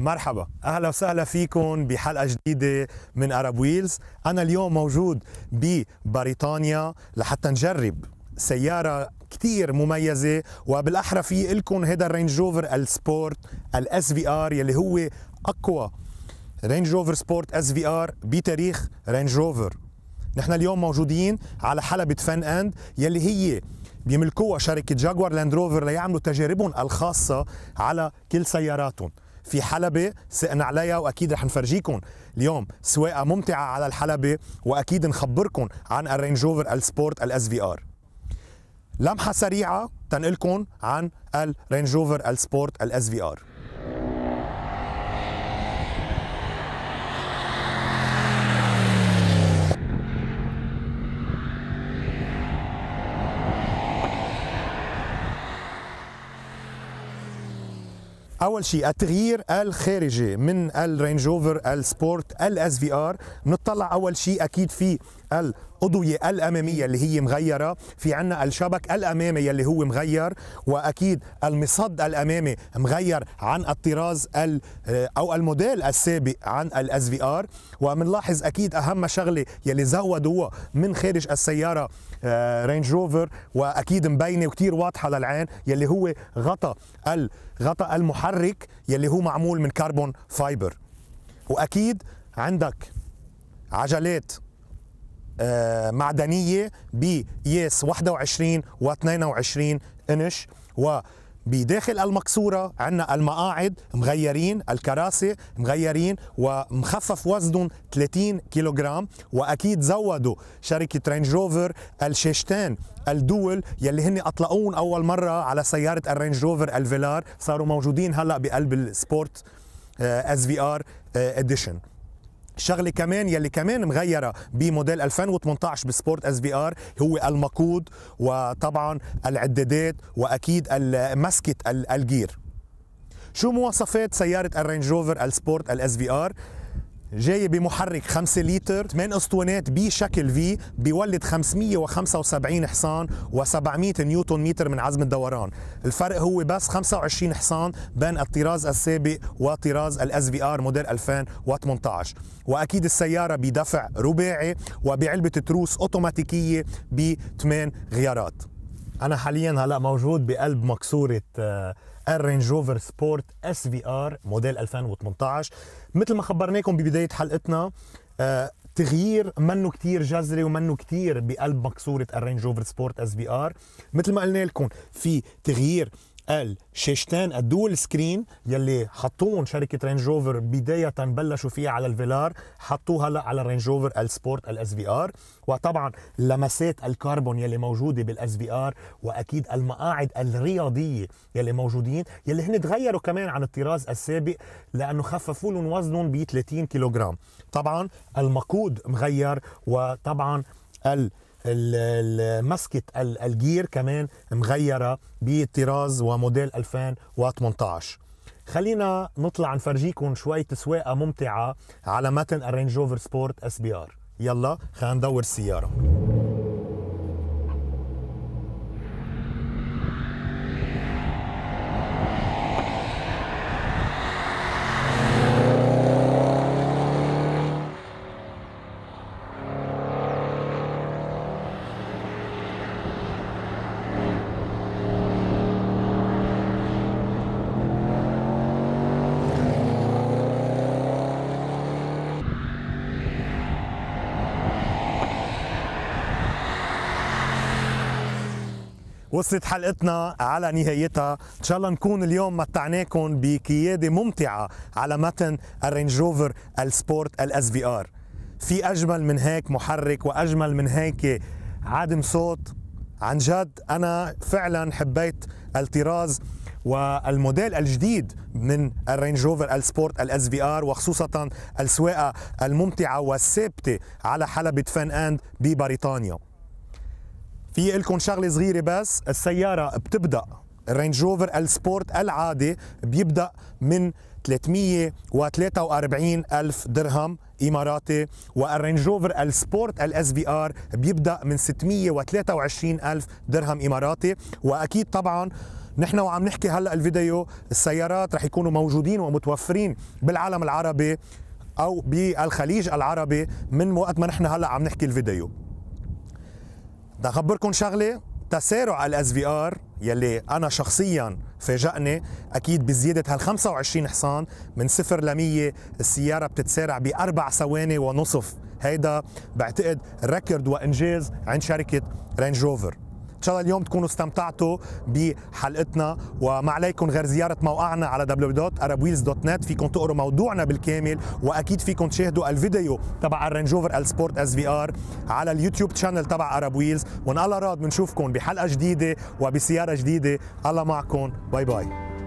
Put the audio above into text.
مرحبا اهلا وسهلا فيكم بحلقه جديده من ارب ويلز انا اليوم موجود ببريطانيا لحتى نجرب سياره كتير مميزة وبالأحرى في لكم هذا الرينج روفر السبورت الاس في ار يلي هو أقوى رينج روفر سبورت اس في ار بتاريخ رينج روفر نحن اليوم موجودين على حلبة فن اند يلي هي بيملكوها شركة جاكوار لاند روفر ليعملوا تجاربهم الخاصة على كل سياراتهم في حلبة سقنا عليها وأكيد رح نفرجيكم اليوم سواقة ممتعة على الحلبة وأكيد نخبركم عن الرينج روفر السبورت الاس في ار لمحة سريعة تنقلكم عن الرينج روفر السبورت الاس في ار اول شيء التغيير الخارجي من الرينج روفر السبورت الاس في ار بنطلع اول شيء اكيد في الأضوية الأمامية اللي هي مغيرة في عنا الشبك الأمامي اللي هو مغير وأكيد المصد الأمامي مغير عن الطراز آه، أو الموديل السابق عن الاس في ار ومنلاحظ أكيد أهم شغلة يلي زودوها من خارج السيارة رينج آه، روفر وأكيد مبينة وكتير واضحة للعين يلي هو غطى الغطاء المحرك يلي هو معمول من كربون فايبر وأكيد عندك عجلات آه، معدنيه بياس 21 و22 انش و بداخل المقصورة عندنا المقاعد مغيرين الكراسي مغيرين ومخفف وزنهم 30 كيلوغرام وأكيد زودوا شركة رينج روفر الشاشتين الدول يلي هن أطلقوهم أول مرة على سيارة الرينج روفر الفيلار صاروا موجودين هلأ بقلب السبورت اس في ار اديشن شغله كمان يلي كمان مغيره بموديل 2018 بسبورت اس في ار هو المقود وطبعا العدادات واكيد مسكه الجير شو مواصفات سياره الرينج روفر السبورت الاس في ار جاي بمحرك 5 لتر 8 اسطوانات بشكل في بيولد 575 حصان و700 نيوتن متر من عزم الدوران الفرق هو بس 25 حصان بين الطراز السابق وطراز الاس في ار موديل 2018 واكيد السياره بدفع رباعي وبعلبه تروس اوتوماتيكيه ب 8 غيارات انا حاليا هلا موجود بقلب مكسوره آه، الرينج روفر سبورت اس في ار موديل 2018 مثل ما خبرناكم ببدايه حلقتنا آه تغيير منه كتير جذري ومنه كتير بقلب مكسوره الرينج روفر سبورت اس في ار مثل ما قلنا لكم في تغيير الشاشتين الدول سكرين يلي حطوهم شركه رينج روفر بدايه بلشوا فيها على الفيلار حطوه هلا على الرينج روفر السبورت الاس في ار وطبعا لمسات الكربون يلي موجوده بالاس في ار واكيد المقاعد الرياضيه يلي موجودين يلي هن تغيروا كمان عن الطراز السابق لانه خففوا لهم وزنهم ب 30 كيلوغرام طبعا المقود مغير وطبعا ال مسكة الجير كمان مغيرة بطراز وموديل 2018 خلينا نطلع نفرجيكم شوية تسويقة ممتعة على متن الرينج روفر سبورت اس بي ار يلا خلينا ندور السيارة وصلت حلقتنا على نهايتها ان شاء الله نكون اليوم متعناكم بقياده ممتعه على متن الرينج روفر السبورت الاس في ار في اجمل من هيك محرك واجمل من هيك عدم صوت عن جد انا فعلا حبيت الطراز والموديل الجديد من الرينج روفر السبورت الاس في ار وخصوصا السواقه الممتعه والثابته على حلبة فان اند ببريطانيا في لكم شغله صغيره بس السياره بتبدا الرينج روفر السبورت العادي بيبدا من 343 ألف درهم إماراتي والرينج روفر السبورت الاس في ار بيبدأ من 623 ألف درهم إماراتي وأكيد طبعاً نحن وعم نحكي هلا الفيديو السيارات رح يكونوا موجودين ومتوفرين بالعالم العربي او بالخليج العربي من وقت ما نحن هلا عم نحكي الفيديو بدي اخبركم شغله تسارع الاس في ار يلي انا شخصيا فاجأني اكيد بزياده هال 25 حصان من صفر ل 100 السياره بتتسارع باربع ثواني ونصف هيدا بعتقد ريكورد وانجاز عند شركه رينج روفر ان شاء الله اليوم تكونوا استمتعتوا بحلقتنا وما عليكم غير زياره موقعنا على www.arabwheels.net فيكم تقروا موضوعنا بالكامل واكيد فيكم تشاهدوا الفيديو تبع الرينج اوفر السبورت اس في ار على اليوتيوب شانل تبع عرب ويلز وان الله راد بنشوفكم بحلقه جديده وبسياره جديده الله معكم باي باي